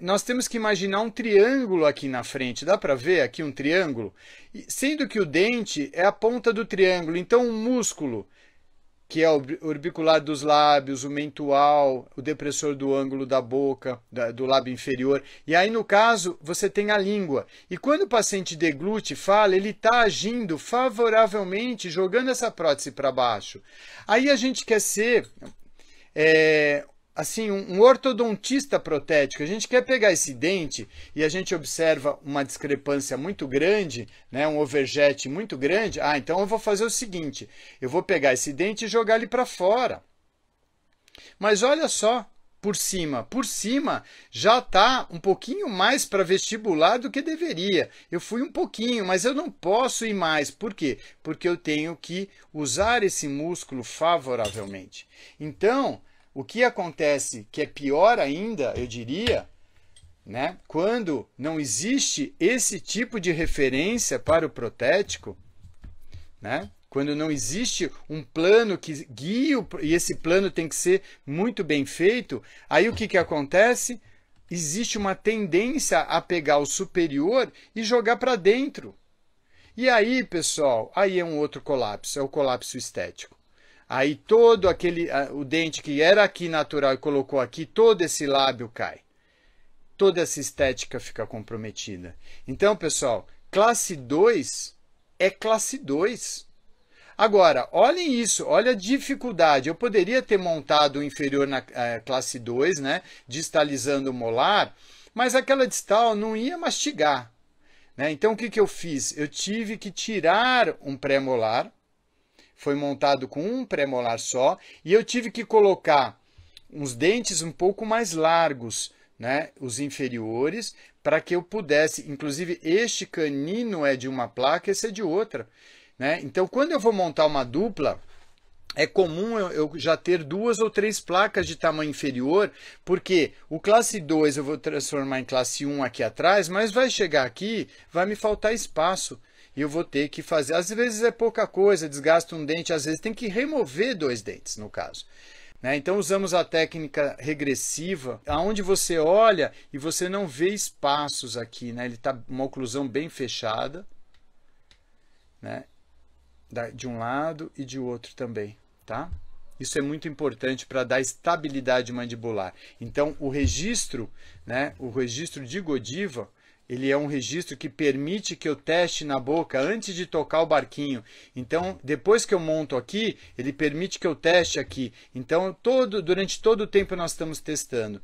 nós temos que imaginar um triângulo aqui na frente. Dá para ver aqui um triângulo? Sendo que o dente é a ponta do triângulo, então o músculo, que é o orbicular dos lábios, o mentual, o depressor do ângulo da boca, da, do lábio inferior. E aí, no caso, você tem a língua. E quando o paciente deglute, fala, ele está agindo favoravelmente, jogando essa prótese para baixo. Aí a gente quer ser é, assim, um, ortodontista protético, a gente quer pegar esse dente e a gente observa uma discrepância muito grande, né, um overjet muito grande, ah, então eu vou fazer o seguinte, eu vou pegar esse dente e jogar ele para fora. Mas olha só, por cima. Por cima já está um pouquinho mais para vestibular do que deveria. Eu fui um pouquinho, mas eu não posso ir mais. Por quê? Porque eu tenho que usar esse músculo favoravelmente. Então, o que acontece, que é pior ainda, eu diria, né? quando não existe esse tipo de referência para o protético, né? quando não existe um plano que o e esse plano tem que ser muito bem feito, aí o que, que acontece? Existe uma tendência a pegar o superior e jogar para dentro. E aí, pessoal, aí é um outro colapso, é o colapso estético. Aí todo aquele o dente que era aqui natural e colocou aqui, todo esse lábio cai. Toda essa estética fica comprometida. Então, pessoal, classe 2 é classe 2. Agora, olhem isso, olha a dificuldade. Eu poderia ter montado o inferior na é, classe 2, né, distalizando o molar, mas aquela distal não ia mastigar. Né? Então, o que, que eu fiz? Eu tive que tirar um pré-molar, foi montado com um premolar só e eu tive que colocar uns dentes um pouco mais largos, né, os inferiores, para que eu pudesse, inclusive este canino é de uma placa, esse é de outra, né? Então quando eu vou montar uma dupla, é comum eu já ter duas ou três placas de tamanho inferior, porque o classe 2 eu vou transformar em classe 1 aqui atrás, mas vai chegar aqui, vai me faltar espaço e eu vou ter que fazer. Às vezes é pouca coisa, desgasta um dente, às vezes tem que remover dois dentes, no caso. Né? Então usamos a técnica regressiva, aonde você olha e você não vê espaços aqui, né? Ele está uma oclusão bem fechada, né? De um lado e de outro também, tá? Isso é muito importante para dar estabilidade mandibular. Então o registro, né? O registro de Godiva ele é um registro que permite que eu teste na boca antes de tocar o barquinho. Então, depois que eu monto aqui, ele permite que eu teste aqui. Então, todo, durante todo o tempo nós estamos testando.